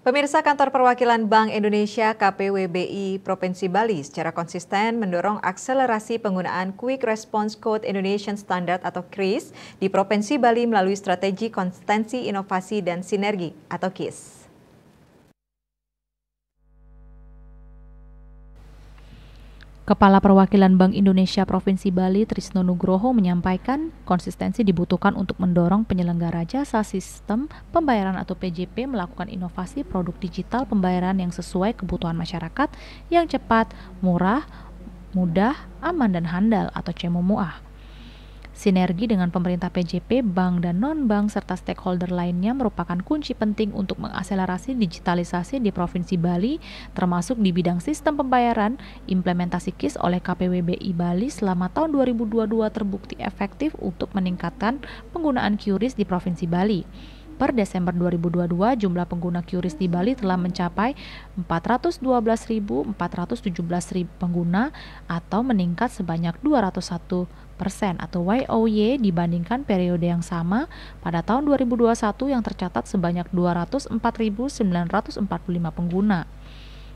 Pemirsa Kantor Perwakilan Bank Indonesia KPWBI Provinsi Bali secara konsisten mendorong akselerasi penggunaan Quick Response Code Indonesian Standard atau KRIS di Provinsi Bali melalui strategi konsistensi inovasi dan sinergi atau KIS. Kepala Perwakilan Bank Indonesia Provinsi Bali Trisno Nugroho menyampaikan konsistensi dibutuhkan untuk mendorong penyelenggara jasa sistem pembayaran atau PJP melakukan inovasi produk digital pembayaran yang sesuai kebutuhan masyarakat yang cepat, murah, mudah, aman dan handal atau CMMUA. Sinergi dengan pemerintah PJP, bank dan non-bank serta stakeholder lainnya merupakan kunci penting untuk mengakselerasi digitalisasi di Provinsi Bali termasuk di bidang sistem pembayaran. Implementasi KIS oleh KPWBI Bali selama tahun 2022 terbukti efektif untuk meningkatkan penggunaan QRIS di Provinsi Bali per Desember 2022 jumlah pengguna QRIS di Bali telah mencapai 412.417 pengguna atau meningkat sebanyak 201 persen atau YOY dibandingkan periode yang sama pada tahun 2021 yang tercatat sebanyak 204.945 pengguna.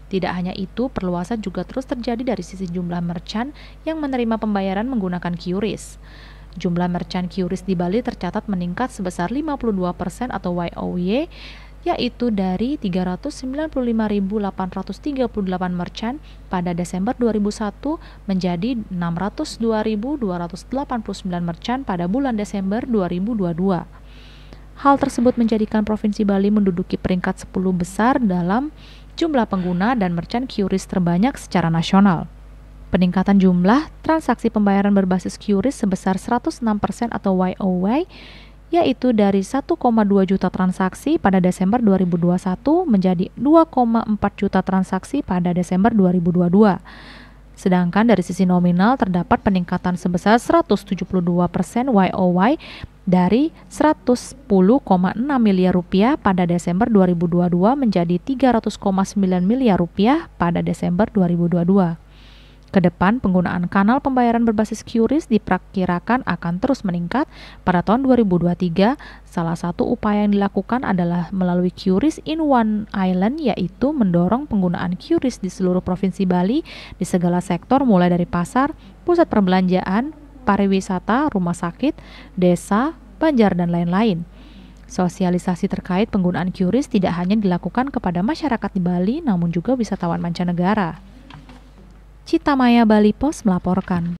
Tidak hanya itu, perluasan juga terus terjadi dari sisi jumlah merchant yang menerima pembayaran menggunakan QRIS. Jumlah merchant QRIS di Bali tercatat meningkat sebesar 52% atau YOY yaitu dari 395.838 merchant pada Desember 2001 menjadi 602.289 merchant pada bulan Desember 2022. Hal tersebut menjadikan Provinsi Bali menduduki peringkat 10 besar dalam jumlah pengguna dan merchant QRIS terbanyak secara nasional. Peningkatan jumlah transaksi pembayaran berbasis QRIS sebesar 106% atau YOY yaitu dari 1,2 juta transaksi pada Desember 2021 menjadi 2,4 juta transaksi pada Desember 2022. Sedangkan dari sisi nominal terdapat peningkatan sebesar 172% YOY dari 110,6 miliar rupiah pada Desember 2022 menjadi 300,9 miliar rupiah pada Desember 2022. Ke depan, penggunaan kanal pembayaran berbasis QRIS diperkirakan akan terus meningkat. Pada tahun 2023, salah satu upaya yang dilakukan adalah melalui QRIS in One Island, yaitu mendorong penggunaan QRIS di seluruh provinsi Bali di segala sektor mulai dari pasar, pusat perbelanjaan, pariwisata, rumah sakit, desa, banjar, dan lain-lain. Sosialisasi terkait penggunaan QRIS tidak hanya dilakukan kepada masyarakat di Bali, namun juga wisatawan mancanegara. Citamaya Bali Pos melaporkan.